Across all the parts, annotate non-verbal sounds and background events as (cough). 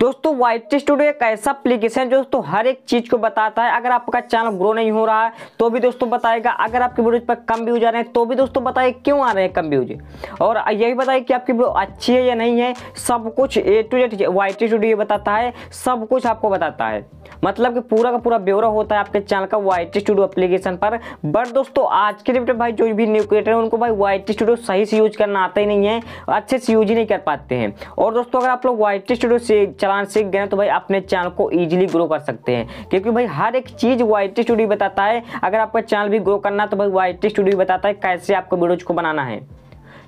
दोस्तों white studio एक ऐसा एप्लीकेशन जो दोस्तों हर एक चीज़ को बताता है अगर आपका चैनल ग्रो नहीं हो रहा है तो भी दोस्तों बताएगा अगर आपके वीडियोज पर कम व्यूज आ रहे हैं तो भी दोस्तों बताए क्यों आ रहे हैं कम व्यूज और यही बताए कि आपकी वीडियो अच्छी है या नहीं है सब कुछ A to Z YT studio बताता है सब कुछ आपको बताता है मतलब कि पूरा का पूरा ब्यौरा होता है आपके चैनल का वाइट स्टूडियो अप्लीकेशन पर बट दोस्तों आज के डेट में तो भाई जो भी न्यू क्रिएटर है उनको भाई वाइट स्टूडियो सही से यूज करना आता ही नहीं है अच्छे से यूज ही नहीं कर पाते हैं और दोस्तों अगर आप लोग वाइट स्टूडियो से चलान सीख गए तो भाई अपने चैनल को ईजिली ग्रो कर सकते हैं क्योंकि भाई हर एक चीज़ वाई स्टूडियो बताता है अगर आपका चैनल भी ग्रो करना तो भाई वाई स्टूडियो बताता है कैसे आपको वीडियोज को बनाना है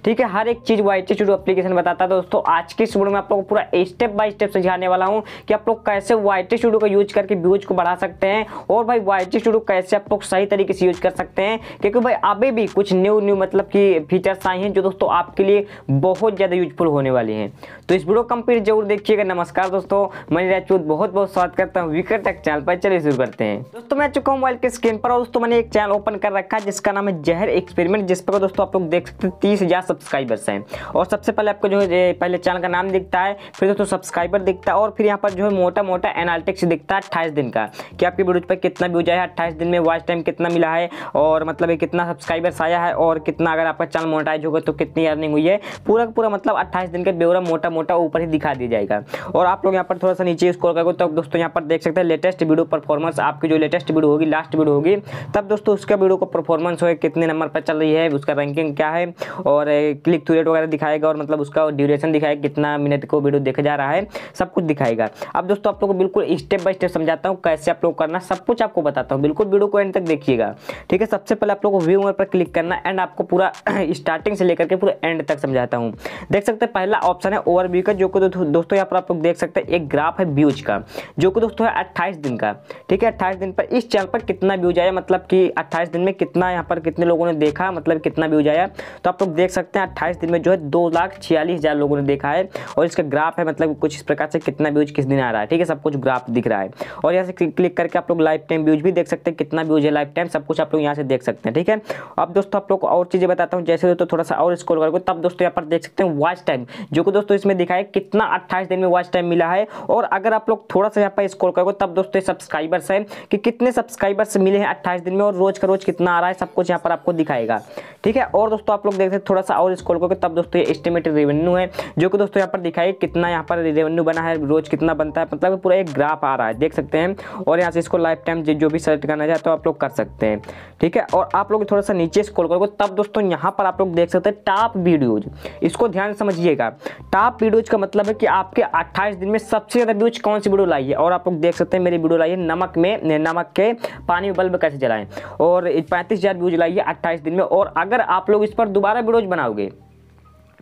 ठीक है हर एक चीज़ वो आई एप्लीकेशन बताता है तो दोस्तों आज की इस वीडियो में आप लोग पूरा स्टेप बाय स्टेप समझाने वाला हूँ कि आप लोग कैसे वाई टी स्टूडियो का यूज करके व्यूज को बढ़ा सकते हैं और भाई वाई टी स्टूडियो कैसे आप लोग सही तरीके से यूज कर सकते हैं क्योंकि भाई अभी भी कुछ न्यू न्यू मतलब की फीचर्स आए हैं जो दोस्तों आपके लिए बहुत ज़्यादा यूजफुल होने वाली है तो इस वीडियो कंप्लीट जरूर देखिएगा नमस्कार दोस्तों मैं राजपूत बहुत बहुत स्वागत करता हूँ विकर टेक चैनल पर चले शुरू करते हैं दोस्तों मैं चुका हूँ मोबाइल के स्क्रीन पर और दोस्तों मैंने एक चैनल ओपन कर रखा है जिसका नाम है जहर एक्सपेरिमेंट जिस पर दोस्तों आप लोग देख सकते हैं तीस हज़ार सब्सक्राइबर्स हैं और सबसे पहले आपको जो है पहले चैनल का नाम दिखता है फिर दोस्तों सब्सक्राइबर दिखता है और फिर यहाँ पर जो है मोटा मोटा एनालिटिक्स दिखता है अट्ठाईस दिन का कि आपकी वीडियो पर कितना व्यूज आया है अट्ठाईस दिन में वॉच टाइम कितना मिला है और मतलब कितना सब्सक्राइबर्स आया है और कितना अगर आपका चैनल मोटाइज होगा तो कितनी अर्निंग हुई है पूरा पूरा मतलब अट्ठाईस दिन का ब्यौरा मोटा मोटा ऊपर ही दिखा दिया जाएगा और आप लोग यहाँ पर थोड़ा सा नीचे स्कोर करोगे तो दोस्तों यहाँ पर देख सकते हैं लेटेस्ट वीडियो परफॉर्मेंस आपकी जो लेटेस्ट वीडियो होगी लास्ट वीडियो होगी तब दोस्तों उसका वीडियो का परफॉर्मेंस हो कितने नंबर पर चल रही है उसका रैंकिंग क्या है और क्लिक थ्रू रेट वगैरह दिखाएगा और मतलब उसका ड्यूरेशन दिखाएगा कितना मिनट को वीडियो देखा जा रहा है सब कुछ दिखाएगा अब दोस्तों आप लोग को बिल्कुल स्टेप बाय स्टेप समझाता हूँ कैसे आप लोग करना सब कुछ आपको बताता हूँ बिल्कुल वीडियो को एंड तक देखिएगा ठीक है सबसे पहले आप लोग को व्यू पर क्लिक करना एंड आपको पूरा स्टार्टिंग (clears throat) से लेकर के पूरा एंड तक समझाता हूँ देख सकते हैं पहला ऑप्शन है ओवरव्यू का जो कि दोस्तों यहाँ पर आप लोग देख सकते हैं एक ग्राफ है व्यूज का जो कि दोस्तों है अट्ठाईस दिन का ठीक है अट्ठाईस दिन पर इस चैनल पर कितना व्यूज आया मतलब कि अट्ठाईस दिन में कितना यहाँ पर कितने लोगों ने देखा मतलब कितना व्यूज आया तो आप लोग देख सकते सकते हैं अट्ठाईस दिन में जो है दो लाख छियालीस हज़ार लोगों ने देखा है और इसका ग्राफ है मतलब कुछ इस प्रकार से कितना व्यूज किस दिन आ रहा है ठीक है सब कुछ ग्राफ दिख रहा है और यहाँ से क्लिक करके आप लोग लाइफ टाइम व्यूज भी देख सकते हैं कितना व्यूज है लाइफ टाइम सब कुछ आप लोग यहाँ से देख सकते हैं ठीक है अब दोस्तों आप लोग और चीज़ें बताता हूँ जैसे दोस्तों थोड़ा सा और स्कोर करके तब दोस्तों यहाँ पर देख सकते हैं वॉच टाइम जो कि दोस्तों इसमें दिखा है कितना अट्ठाईस दिन में वॉच टाइम मिला है और अगर आप लोग थोड़ा सा यहाँ पर स्कोर करोगे तब दोस्तों सब्सक्राइबर्स है कि कितने सब्सक्राइबर्स मिले हैं अट्ठाईस दिन में और रोज का रोज कितना आ रहा है सब कुछ यहाँ पर आपको दिखाएगा ठीक है और दोस्तों आप लोग देख सकते थोड़ा सा सा और स्कोर को तब दोस्तों ये एस्टिमेटेड रेवेन्यू है जो कि दोस्तों यहाँ पर दिखाई कितना यहाँ पर रेवेन्यू बना है रोज कितना बनता है मतलब पूरा एक ग्राफ आ रहा है देख सकते हैं और यहाँ से इसको लाइफ टाइम जो भी सेलेक्ट करना चाहते हो तो आप लोग कर सकते हैं ठीक है और आप लोग थोड़ा सा नीचे स्कोर करोगे तब दोस्तों यहाँ पर आप लोग देख सकते हैं टॉप वीडियोज इसको ध्यान समझिएगा टॉप वीडियोज का मतलब है कि आपके अट्ठाईस दिन में सबसे ज़्यादा व्यूज कौन सी वीडियो लाइए और आप लोग देख सकते हैं मेरी वीडियो लाइए नमक में नमक के पानी बल्ब कैसे जलाएं और पैंतीस हज़ार व्यूज लाइए अट्ठाईस दिन में और अगर आप लोग इस पर दोबारा वीडियोज बना nào kịp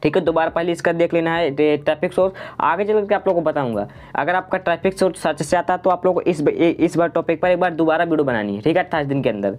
ठीक है दोबारा पहले इसका देख लेना है ट्रैफिक सोर्स आगे चल करके आप लोगों को बताऊंगा अगर आपका ट्रैफिक सोर्स सच से आता है तो आप लोग को इस इस बार टॉपिक पर एक बार दोबारा वीडियो बनानी है ठीक है अट्ठाईस दिन के अंदर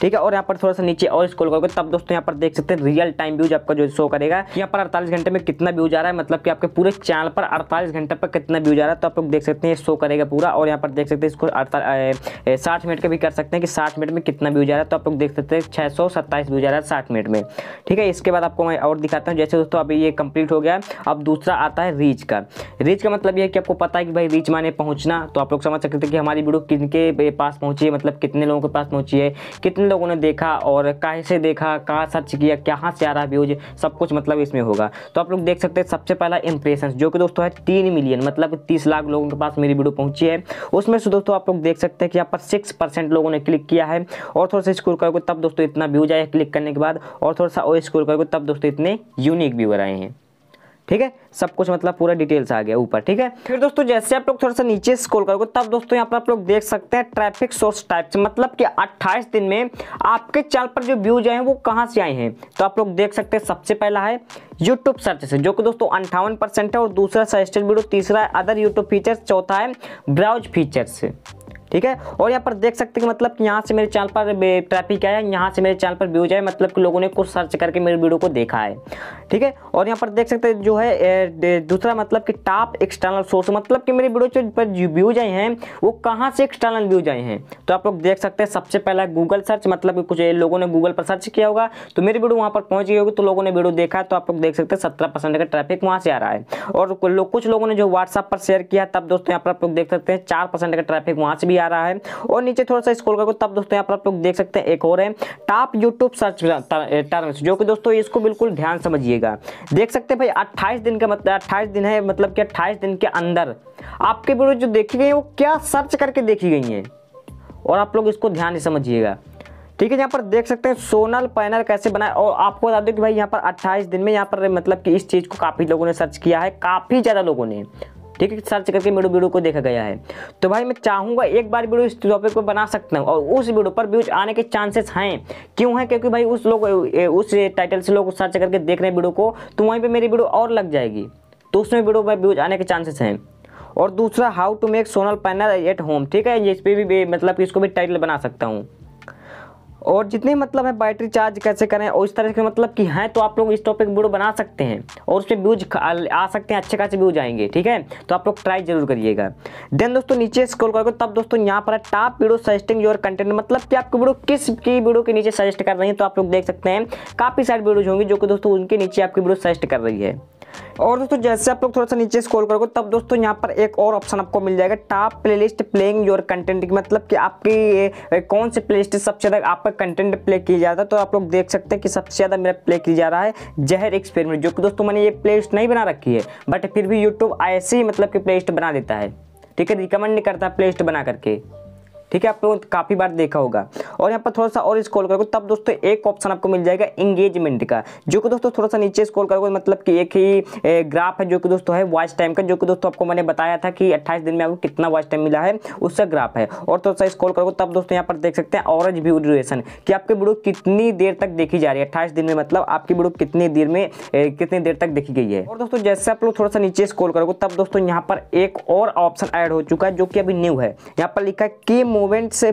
ठीक है और यहाँ पर थोड़ा सा नीचे और स्कॉल करोगे तब दोस्तों यहाँ पर देख सकते हैं रियल टाइम व्यूज आपका जो शो करेगा यहाँ पर अड़तालीस घंटे में कितना व्यूज आ रहा है मतलब कि आपके पूरे चैनल पर अड़तालीस घंटे पर कितना व्यूज आ रहा है तो आप लोग देख सकते हैं शो करेगा पूरा और यहाँ पर देख सकते हैं इसको साठ मिनट का भी कर सकते हैं कि साठ मिनट में कितना व्यूज आ रहा है तो आप लोग देख सकते हैं छः व्यूज आ रहा है साठ मिनट में ठीक है इसके बाद आपको मैं और दिखाता हूँ जैसे दोस्तों अभी ये कंप्लीट हो गया अब दूसरा आता है रीच का रीच का मतलब ये है कि आपको पता है कि भाई रीच माने पहुंचना तो आप लोग समझ सकते थे कि हमारी वीडियो किन के पास पहुंची है मतलब कितने लोगों के पास पहुंची है कितने लोगों ने देखा और कैसे देखा कहाँ सर्च किया कहाँ से आ रहा व्यूज सब कुछ मतलब इसमें होगा तो आप लोग देख सकते हैं सबसे पहला इंप्रेशन जो कि दोस्तों है तीन मिलियन मतलब तीस लाख लोगों के पास मेरी वीडियो पहुँची है उसमें से दोस्तों आप लोग देख सकते हैं कि यहाँ पर सिक्स लोगों ने क्लिक किया है और थोड़ा सा स्कोर करोगे तब दोस्तों इतना व्यूज आया क्लिक करने के बाद और थोड़ा सा और स्कोर करोगे तब दोस्तों इतने यूनिक व्यू वगैरह आए हैं ठीक है सब कुछ मतलब पूरा डिटेल्स आ गया ऊपर ठीक है फिर दोस्तों जैसे आप लोग थोड़ा सा नीचे स्क्रॉल करोगे तब दोस्तों यहाँ पर आप लोग देख सकते हैं ट्रैफिक सोर्स टाइप से मतलब कि 28 दिन में आपके चैनल पर जो व्यूज आए हैं वो कहाँ से आए हैं तो आप लोग देख सकते हैं सबसे पहला है यूट्यूब सर्च से जो कि दोस्तों अंठावन है और दूसरा सजेस्टेड वीडियो तीसरा अदर यूट्यूब फीचर्स चौथा है ब्राउज फीचर्स ठीक है और यहाँ पर देख सकते हैं मतलब कि यहाँ से मेरे चैनल पर ट्रैफिक आया यहाँ से मेरे चैनल पर व्यूज आए मतलब कि लोगों ने कुछ सर्च करके मेरे वीडियो को देखा है ठीक है और यहाँ पर देख सकते हैं जो है दूसरा मतलब कि टॉप एक्सटर्नल सोर्स मतलब कि मेरे वीडियो पर व्यूज आए हैं वो कहाँ से एक्सटर्नल व्यूज आए हैं तो आप लोग देख सकते हैं सबसे पहला गूगल सर्च मतलब कुछ लोगों ने गूगल पर सर्च किया होगा तो मेरी वीडियो वहाँ पर पहुँच गई होगी तो लोगों ने वीडियो देखा तो आप लोग देख सकते हैं सत्रह परसेंट का ट्रैफिक वहाँ से आ रहा है और कुछ लोगों ने जो व्हाट्सअप पर शेयर किया तब दोस्तों यहाँ पर आप लोग देख सकते हैं चार परसेंट का ट्रैफिक वहाँ से भी आ रहा है और नीचे थोड़ा सा स्कोल करोगे तब दोस्तों यहाँ पर आप लोग देख सकते हैं एक और है टॉप यूट्यूब सर्च टर्म्स जो कि दोस्तों इसको बिल्कुल ध्यान समझिएगा देख सकते हैं भाई अट्ठाईस दिन का मतलब अट्ठाईस दिन है मतलब कि अट्ठाईस दिन के अंदर आपके वीडियो जो देखी गई है वो क्या सर्च करके देखी गई है और आप लोग इसको ध्यान से समझिएगा ठीक है यहाँ पर देख सकते हैं सोनल पैनल कैसे बनाए और आपको बता दूं कि भाई यहाँ पर 28 दिन में यहाँ पर मतलब कि इस चीज़ को काफ़ी लोगों ने सर्च किया है काफ़ी ज़्यादा लोगों ने ठीक है सर्च करके मेरे वीडियो को देखा गया है तो भाई मैं चाहूँगा एक बार वीडियो इस टॉपिक पर बना सकता हूँ और उस वीडियो पर व्यूज आने के चांसेस हैं क्यों है क्योंकि भाई उस लोग उस टाइटल से लोग सर्च करके देख रहे हैं वीडियो को तो वहीं पर मेरी वीडियो और लग जाएगी तो उसमें वीडियो पर व्यूज आने के चांसेस हैं और दूसरा how to make solar panel at home ठीक है इस पर भी मतलब इसको भी टाइटल बना सकता हूँ और जितने मतलब है बैटरी चार्ज कैसे करें और इस तरह के मतलब कि हैं तो आप लोग इस टॉपिक वीडियो बना सकते हैं और उस पर व्यूज आ सकते हैं अच्छे खासे व्यूज आएंगे ठीक है तो आप लोग ट्राई जरूर करिएगा देन दोस्तों नीचे स्क्रॉल करोगे तब दोस्तों यहाँ पर है top video suggesting your content मतलब कि आपकी वीडियो किस की वीडियो के नीचे सजेस्ट कर रही है तो आप लोग देख सकते हैं काफ़ी सारी वीडियोज होंगी जो कि दोस्तों उनके नीचे आपकी वीडियो सजेस्ट कर रही है और दोस्तों जैसे आप लोग थोड़ा सा नीचे स्क्रॉल करोगे तब दोस्तों यहाँ पर एक और ऑप्शन आपको मिल जाएगा top playlist playing your content मतलब कि आपकी कौन से प्लेलिस्ट सबसे ज़्यादा आपका कंटेंट प्ले किया जा रहा है तो आप लोग देख सकते हैं कि सबसे ज़्यादा मेरा प्ले किया जा रहा है जहर एक्सपेरिमेंट जो कि दोस्तों मैंने ये प्ले नहीं बना रखी है बट फिर भी यूट्यूब ऐसे ही मतलब कि प्ले बना देता है ठीक है रिकमेंड नहीं करता प्ले लिस्ट बना करके ठीक है आप आपने काफ़ी बार देखा होगा और यहाँ पर थोड़ा सा और स्क्रॉल करोगे तब दोस्तों एक ऑप्शन आपको मिल जाएगा इंगेजमेंट का जो कि दोस्तों थोड़ा सा नीचे स्क्रॉल करोगे मतलब कि एक ही ग्राफ है जो कि दोस्तों है वॉच टाइम का जो कि दोस्तों आपको मैंने बताया था कि अट्ठाईस दिन में आपको कितना वॉच टाइम मिला है उसका ग्राफ है और थोड़ा सा स्कॉल करोगे तब दोस्तों यहाँ पर देख सकते हैं ऑरेंज व्यू ड्यूरेशन कि आपकी वीडियो कितनी देर तक देखी जा रही है अट्ठाईस दिन में मतलब आपकी वीडियो कितनी देर में कितनी देर तक देखी गई है और दोस्तों जैसे आप लोग थोड़ा सा नीचे स्कॉल करोगे तब दोस्तों यहाँ पर एक और ऑप्शन एड हो चुका है जो कि अभी न्यू है यहाँ पर लिखा है के मोमेंट्स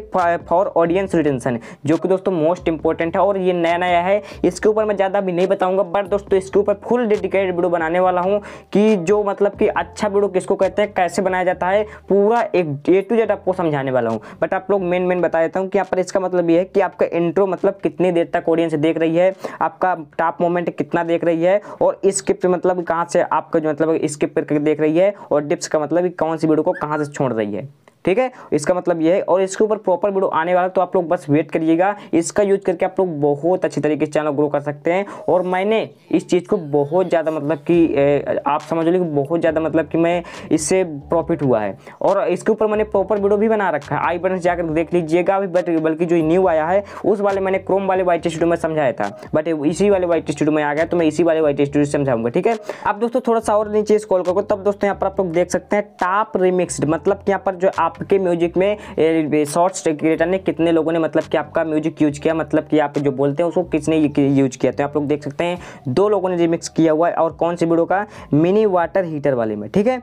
फॉर ऑडियंस रिटेंशन जो कि दोस्तों मोस्ट इंपॉर्टेंट है और ये नया नया है इसके ऊपर मैं ज़्यादा भी नहीं बताऊंगा बट दोस्तों इसके ऊपर फुल डेडिकेटेड वीडियो बनाने वाला हूँ कि जो मतलब कि अच्छा वीडियो किसको कहते हैं कैसे बनाया जाता है पूरा एक ए टू जेड आपको समझाने वाला हूँ बट आप लोग मेन मेन बता देता हूँ कि यहाँ पर इसका मतलब ये है कि आपका इंट्रो मतलब कितनी देर तक ऑडियंस देख रही है आपका टॉप मोमेंट कितना देख रही है और स्किप्ट मतलब कहाँ से आपका जो मतलब स्किप करके देख रही है और डिप्स का मतलब कौन सी वीडियो को कहाँ से छोड़ रही है ठीक है इसका मतलब ये है और इसके ऊपर प्रॉपर वीडियो आने वाला तो आप लोग बस वेट करिएगा इसका यूज करके आप लोग बहुत अच्छी तरीके से चैनल ग्रो कर सकते हैं और मैंने इस चीज़ को बहुत ज़्यादा मतलब कि आप समझ लो कि बहुत ज़्यादा मतलब कि मैं इससे प्रॉफिट हुआ है और इसके ऊपर मैंने प्रॉपर वीडियो भी बना रखा है आई बटन से जाकर देख लीजिएगा अभी बट बल्कि जो न्यू आया है उस वाले मैंने क्रोम वाले वाइट स्टूडियो में समझाया था बट इसी वाले वाइट स्टूडियो में आ गया तो मैं इसी वाले वाइट स्टूडियो से समझाऊंगा ठीक है अब दोस्तों थोड़ा सा और नीचे स्कॉल करो तब दोस्तों यहाँ पर आप लोग देख सकते हैं टॉप रिमिक्सड मतलब कि यहाँ पर जो आप आपके म्यूजिक में शॉर्ट्स क्रिएटर ने कितने लोगों ने मतलब कि आपका म्यूजिक यूज किया मतलब कि आप जो बोलते हैं उसको किसने यूज किया तो आप लोग देख सकते हैं दो लोगों ने रिमिक्स किया हुआ है और कौन से वीडियो का मिनी वाटर हीटर वाले में ठीक है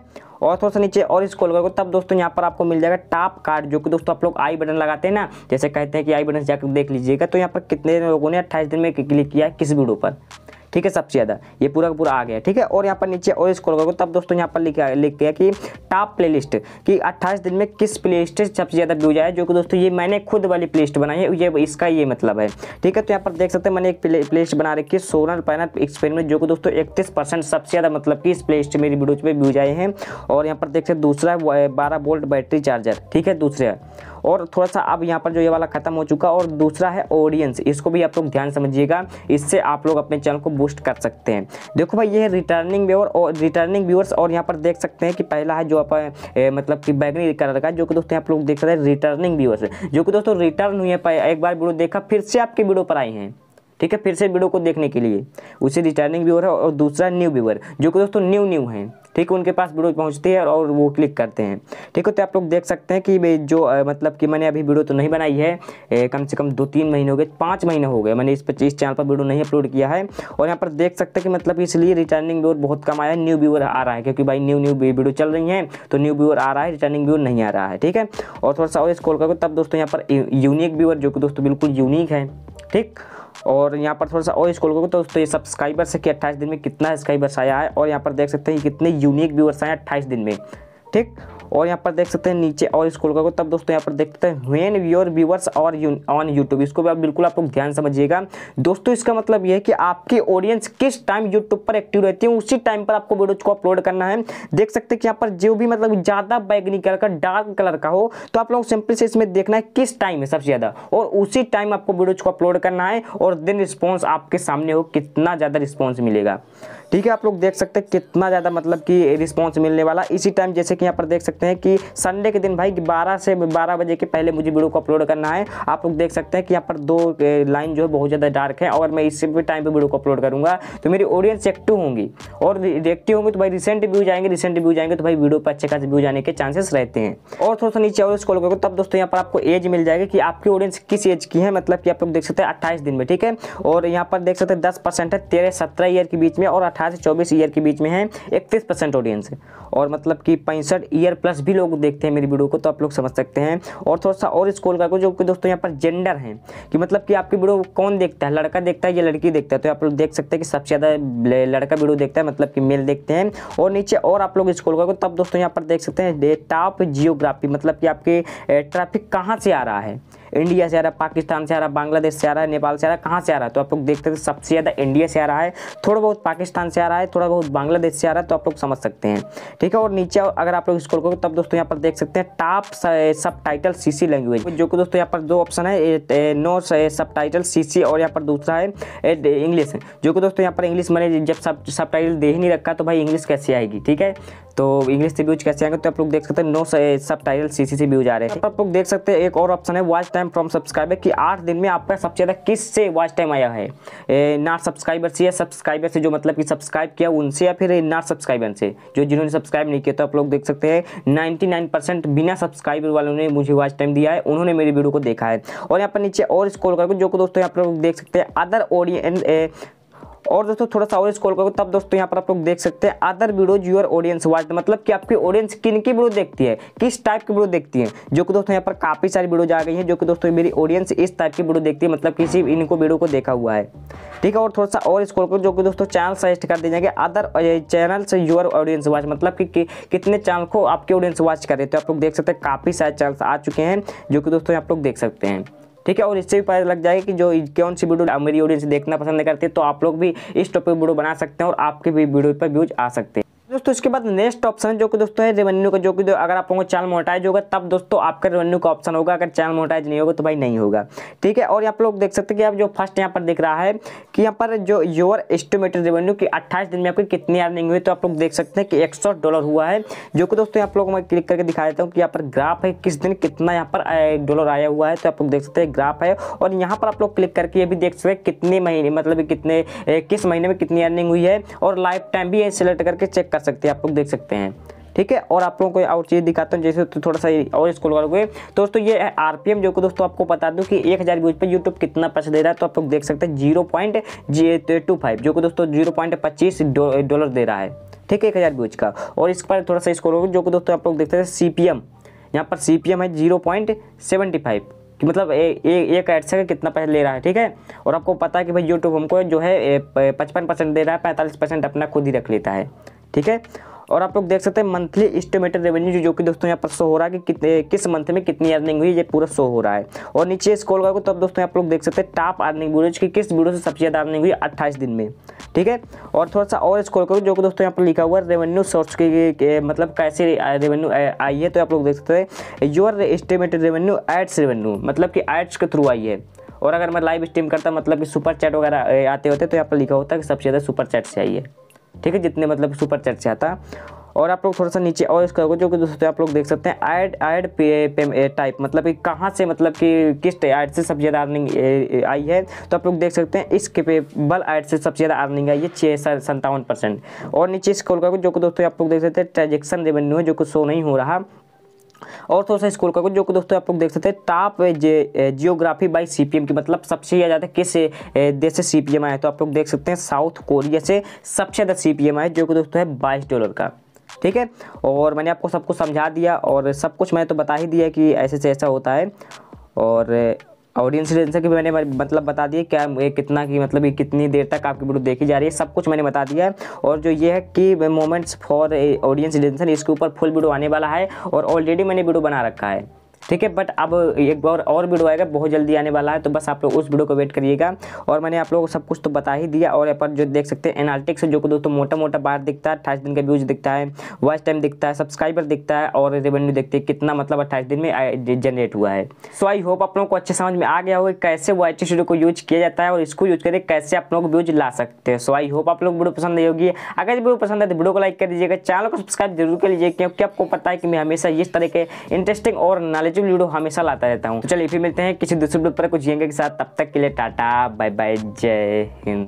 और थोड़ा सा नीचे और इसको लगा तब दोस्तों यहाँ पर आपको मिल जाएगा टॉप कार्ड जो कि दोस्तों आप लोग आई बटन लगाते हैं ना जैसे कहते हैं कि आई बटन जाकर देख लीजिएगा तो यहाँ पर कितने लोगों ने अट्ठाईस दिन में क्लिक किया किस वीडियो पर ठीक है सबसे ज़्यादा ये पूरा का पूरा आ गया ठीक है और यहाँ पर नीचे और स्कोर करोगे तब दोस्तों यहाँ पर लिख लिख गया कि टॉप लिस्ट कि अट्ठाईस दिन में किस प्लेलिस्ट सबसे ज़्यादा व्यूज आया जो कि दोस्तों ये मैंने खुद वाली लिस्ट बनाई है ये इसका ये मतलब है ठीक है तो यहाँ पर देख सकते हैं मैंने एक प्लेलिस्ट बना रखी है सोनल पैनल एक्सपेरिमेंट जो कि दोस्तों इकतीस सबसे ज़्यादा मतलब कि इस प्ले मेरी वीडियो पर व्यूज आए हैं और यहाँ पर देख सकते दूसरा बारह वोल्ट बैटरी चार्जर ठीक है दूसरा और थोड़ा सा अब यहाँ पर जो ये वाला खत्म हो चुका और दूसरा है ऑडियंस इसको भी आप लोग ध्यान समझिएगा इससे आप लोग अपने चैनल को बूस्ट कर सकते हैं देखो भाई ये रिटर्निंग व्यूअर और रिटर्निंग व्यूअर्स और यहाँ पर देख सकते हैं कि पहला है जो आप मतलब कि बैगनी कलर का जो कि दोस्तों आप लोग देख रहे हैं रिटर्निंग व्यूअर्स जो कि दोस्तों रिटर्न हुए एक बार वीडियो देखा फिर से आपके वीडियो पर आए हैं ठीक है फिर से वीडियो को देखने के लिए उसे रिटर्निंग व्यूअर है और दूसरा न्यू व्यूअर जो कि दोस्तों न्यू न्यू है ठीक है उनके पास वीडियो पहुंचती है और वो क्लिक करते हैं ठीक है तो आप लोग देख सकते हैं कि जो मतलब कि मैंने अभी वीडियो तो नहीं बनाई है ए, कम से कम दो तीन महीने हो गए पाँच महीने हो गए मैंने इस पर इस चैनल पर वीडियो नहीं अपलोड किया है और यहाँ पर देख सकते हैं कि मतलब इसलिए रिटर्निंग व्यूअर बहुत कम आया है न्यू व्यूअर आ रहा है क्योंकि भाई न्यू न्यू वीडियो चल रही है तो न्यू व्यूअर आ रहा है रिटर्निंग व्यूअर नहीं आ रहा है ठीक है और थोड़ा सा और कॉल करके तब दोस्तों यहाँ पर यूनिक व्यूअर जो कि दोस्तों बिल्कुल यूनिक है ठीक और यहाँ पर थोड़ा सा और स्कूल को तो, तो, ये सब्सक्राइबर्स है कि अट्ठाईस दिन में कितना सब्सक्राइबर्स आया है और यहाँ पर देख सकते हैं कितने यूनिक व्यूअर्स आए अट्ठाईस दिन में ठीक और यहाँ पर देख सकते हैं नीचे और स्कूल करोगे तब दोस्तों यहाँ पर देखते हैं when your viewers are on YouTube इसको भी आप बिल्कुल आपको ध्यान समझिएगा दोस्तों इसका मतलब यह है कि आपके ऑडियंस किस टाइम यूट्यूब पर एक्टिव रहती है उसी टाइम पर आपको वीडियोज को अपलोड करना है देख सकते हैं कि यहाँ पर जो भी मतलब ज़्यादा बैगनी कलर का डार्क कलर का हो तो आप लोग सिंपल से इसमें देखना है किस टाइम है सबसे ज़्यादा और उसी टाइम आपको वीडियोज को अपलोड करना है और दिन रिस्पॉन्स आपके सामने हो कितना ज़्यादा रिस्पॉन्स मिलेगा ठीक है आप लोग देख सकते हैं कितना ज़्यादा मतलब कि रिस्पॉन्स मिलने वाला इसी टाइम जैसे कि यहाँ पर देख सकते हैं कि संडे के दिन भाई बारह से बारह बजे के पहले मुझे वीडियो को अपलोड करना है आप लोग देख सकते हैं कि यहाँ पर दो लाइन जो है बहुत ज़्यादा डार्क है और मैं इसी भी टाइम पर वीडियो को अपलोड करूँगा तो मेरी ऑडियंस एक्टिव होंगी और एक्टिव होंगी तो भाई रिसेंट व्यूज आएंगे रिसेंट व्यूज आएंगे तो भाई वीडियो पर अच्छे खास व्यूज आने के चांसेस रहते हैं और थोड़ा सा नीचे और स्कॉल करोगे तब दोस्तों यहाँ पर आपको एज मिल जाएगी कि आपकी ऑडियंस किस एज की है मतलब कि आप लोग देख सकते हैं अट्ठाईस दिन में ठीक है और यहाँ पर देख सकते हैं दस है तेरह सत्रह ईयर के बीच में और अट्ठारह से चौबीस ईयर के बीच में है इकतीस परसेंट ऑडियंस और मतलब कि पैंसठ ईयर प्लस भी लोग देखते हैं मेरी वीडियो को तो आप लोग समझ सकते हैं और थोड़ा सा और स्कोल का जो कि दोस्तों यहाँ पर जेंडर है कि मतलब कि आपकी वीडियो कौन देखता है लड़का देखता है या लड़की देखता है तो आप लोग देख सकते हैं कि सबसे ज़्यादा लड़का वीडियो देखता है मतलब कि मेल देखते हैं और नीचे और आप लोग स्कोल का तब दोस्तों यहाँ पर देख सकते हैं टॉप जियोग्राफी मतलब कि आपके ट्रैफिक कहाँ से आ रहा है इंडिया से आ रहा है पाकिस्तान से आ रहा है बांग्लादेश से आ रहा है नेपाल से आ रहा है कहाँ से आ रहा है तो आप लोग देखते हैं सबसे ज़्यादा इंडिया से आ रहा है थोड़ा बहुत पाकिस्तान से आ रहा है थोड़ा बहुत बांग्लादेश से आ रहा है तो आप लोग समझ सकते हैं ठीक है और नीचे अगर आप लोग स्कोर तब दोस्तों यहाँ पर देख सकते हैं टॉप सब टाइटल लैंग्वेज जो कि दोस्तों यहाँ पर दो ऑप्शन है नो सब टाइटल और यहाँ पर दूसरा है इंग्लिश जो कि दोस्तों यहाँ पर इंग्लिश मैंने जब सब सब टाइटल दे ही नहीं रखा तो भाई इंग्लिश कैसे आएगी ठीक है तो इंग्लिश से व्यूज कैसे आएंगे तो आप लोग देख सकते हैं नो सब टाइटल सीसी से व्यूज आ रहे हैं आप लोग देख सकते हैं एक और ऑप्शन है वॉच टाइम फ्रॉम सब्सक्राइबर कि आठ दिन में आपका सबसे ज़्यादा किस से वॉच टाइम आया है नॉट सब्सक्राइबर से या सब्सक्राइबर से जो मतलब कि सब्सक्राइब किया उनसे या फिर नॉट सब्सक्राइबर से जो जिन्होंने सब्सक्राइब नहीं किया तो आप लोग देख सकते हैं नाइन्टी बिना सब्सक्राइबर वालों ने मुझे वॉच टाइम दिया है उन्होंने मेरी वीडियो को देखा है और यहाँ पर नीचे और स्कोर करके जो दोस्तों यहाँ पर देख सकते हैं अदर ऑडियंस और दोस्तों थोड़ा सा और स्कॉल करोगे तब दोस्तों यहाँ पर आप लोग देख सकते हैं other videos your audience wise मतलब कि आपकी ऑडियंस किन की वीडियो देखती है किस टाइप की वीडियो देखती है जो कि दोस्तों यहाँ पर काफ़ी सारी वीडियोज आ गई है जो कि दोस्तों मेरी ऑडियंस इस टाइप की वीडियो देखती है मतलब किसी इनको वीडियो को देखा हुआ है ठीक है और थोड़ा सा और स्कॉल करो जो कि दोस्तों चैनल सजेस्ट कर दी जाएंगे अदर चैनल से यूर ऑडियंस वॉच मतलब कि, कितने चैनल को आपके ऑडियंस वॉच कर रहे तो आप लोग देख सकते हैं काफ़ी सारे चैनल आ चुके हैं जो कि दोस्तों आप लोग देख सकते हैं ठीक है और इससे भी पता लग जाएगा कि जो कौन सी वीडियो मेरी ऑडियंस देखना पसंद करती है तो आप लोग भी इस टॉपिक वीडियो बना सकते हैं और आपके भी वीडियो पर व्यूज आ सकते हैं दोस्तों इसके बाद नेक्स्ट ऑप्शन जो कि दोस्तों है रेवेन्यू का जो कि अगर आप लोगों को चैनल मोटाइज होगा तब दोस्तों आपका रेवेन्यू का ऑप्शन होगा अगर चैनल मोटाइज नहीं होगा तो भाई नहीं होगा ठीक है और आप लोग देख सकते हैं कि आप जो फर्स्ट यहाँ पर दिख रहा है कि यहाँ पर जो योर एस्टिमेटेड रेवेन्यू की अट्ठाईस दिन में आपकी कितनी अर्निंग हुई तो आप लोग देख सकते हैं कि एक डॉलर हुआ है जो कि दोस्तों आप लोग मैं क्लिक करके दिखा देता हूँ कि यहाँ पर ग्राफ है किस दिन कितना यहाँ पर डॉलर आया हुआ है तो आप लोग देख सकते हैं ग्राफ है और यहाँ पर आप लोग क्लिक करके ये भी देख सकते हैं कितने महीने मतलब कितने किस महीने में कितनी अर्निंग हुई है और लाइफ टाइम भी सिलेक्ट करके चेक कर सकते हैं आप लोग देख सकते हैं ठीक है और आप लोगों को और चीज़ दिखाता हूँ जैसे तो थोड़ा सा और स्कूल करोगे तो दोस्तों ये आरपीएम जो कि दोस्तों आपको बता दूं कि एक हज़ार व्यूज पर यूट्यूब कितना पैसा दे रहा है तो आप लोग देख सकते हैं जीरो पॉइंट टू फाइव जो कि दोस्तों जीरो पॉइंट पच्चीस डॉलर दे रहा है ठीक है एक हज़ार व्यूज का और इस पर थोड़ा सा स्कोर होगा जो कि दोस्तों आप लोग देखते हैं सी पी एम यहाँ पर सी पी एम है जीरो पॉइंट सेवेंटी फाइव कि मतलब ए, ए, एक एड्स से कितना पैसा ले रहा है ठीक है और आपको पता है कि भाई यूट्यूब हमको जो है पचपन परसेंट दे रहा है पैंतालीस परसेंट अपना खुद ही रख लेता है ठीक है और आप लोग देख सकते हैं मंथली एस्टिमेटेड रेवेन्यू जो कि दोस्तों यहाँ पर शो हो रहा है कि कितने किस मंथ में कितनी अर्निंग हुई ये पूरा शो हो रहा है और नीचे स्क्रॉल करोगे तब दोस्तों आप लोग देख सकते हैं टॉप अर्निंग ब्यूरोज की किस ब्यूरो से सबसे ज़्यादा अर्निंग हुई अट्ठाईस दिन में ठीक है और थोड़ा सा और स्क्रॉल करोगे जो कि दोस्तों यहाँ पर लिखा हुआ है रेवेन्यू सोर्स की मतलब कैसे रेवेन्यू आई है तो आप लोग देख सकते हैं your estimated revenue ads revenue मतलब कि एड्स के थ्रू आई है और अगर मैं लाइव स्ट्रीम करता मतलब कि सुपर चैट वगैरह आते होते तो यहाँ पर लिखा होता है कि सबसे ज़्यादा सुपर चैट से आई है ठीक है जितने मतलब सुपर चैट से आता और आप लोग थोड़ा सा नीचे और इसका जो कि दोस्तों आप लोग देख सकते हैं ऐड ऐड पे, टाइप मतलब कि कहाँ से मतलब कि किस ऐड से सबसे ज़्यादा अर्निंग आई है तो आप लोग देख सकते हैं इसके पे बल ऐड से सबसे ज़्यादा अर्निंग आई है छः सत्तावन परसेंट और नीचे इसको जो कि दोस्तों आप लोग देख सकते हैं ट्रांजेक्शन रेवेन्यू है जो कि शो नहीं हो रहा और थोड़ा तो सा स्कूल का जो कि दोस्तों आप लोग देख सकते हैं टॉप जे जियोग्राफी बाई सी की मतलब सबसे ज़्यादा किस देश से सी आया है तो आप लोग देख सकते हैं साउथ कोरिया से सबसे ज़्यादा सी आया है जो कि दोस्तों है बाईस डॉलर का ठीक है और मैंने आपको सब कुछ समझा दिया और सब कुछ मैंने तो बता ही दिया कि ऐसे से ऐसा होता है और और इंसिडेंसर की मैंने मतलब बता दिया क्या ये कितना की मतलब ये कितनी देर तक आपकी वीडियो देखी जा रही है सब कुछ मैंने बता दिया है और जो ये है कि मोमेंट्स फॉर ऑडियंस रिटेंशन इसके ऊपर फुल वीडियो आने वाला है और ऑलरेडी मैंने वीडियो बना रखा है ठीक है बट अब एक बार और वीडियो आएगा बहुत जल्दी आने वाला है तो बस आप लोग उस वीडियो को वेट करिएगा और मैंने आप लोगों को सब कुछ तो बता ही दिया और यहाँ पर जो देख सकते हैं एनालिटिक्स जो कि दोस्तों मोटा मोटा बार दिखता है अट्ठाईस दिन का व्यूज दिखता है वॉच टाइम दिखता है सब्सक्राइबर दिखता है और रेवेन्यू देखते हैं कितना मतलब अट्ठाईस दिन में जनरेट हुआ है सो आई होप आप लोगों को अच्छे समझ में आ गया होगा कैसे वो एच को यूज किया जाता है और इसको यूज करके कैसे आप लोग व्यूज ला सकते हैं सो आई होप आप लोग वीडियो पसंद नहीं होगी अगर वीडियो पसंद है तो वीडियो को लाइक कर दीजिएगा चैनल को सब्सक्राइब जरूर कर लीजिए क्योंकि आपको पता है कि मैं हमेशा इस तरह के इंटरेस्टिंग और नॉलेज क्रिएटिव वीडियो हमेशा लाता रहता हूँ तो चलिए फिर मिलते हैं किसी दूसरे ब्लॉग पर कुछ जियेंगे के साथ तब तक के लिए टाटा बाय बाय जय हिंद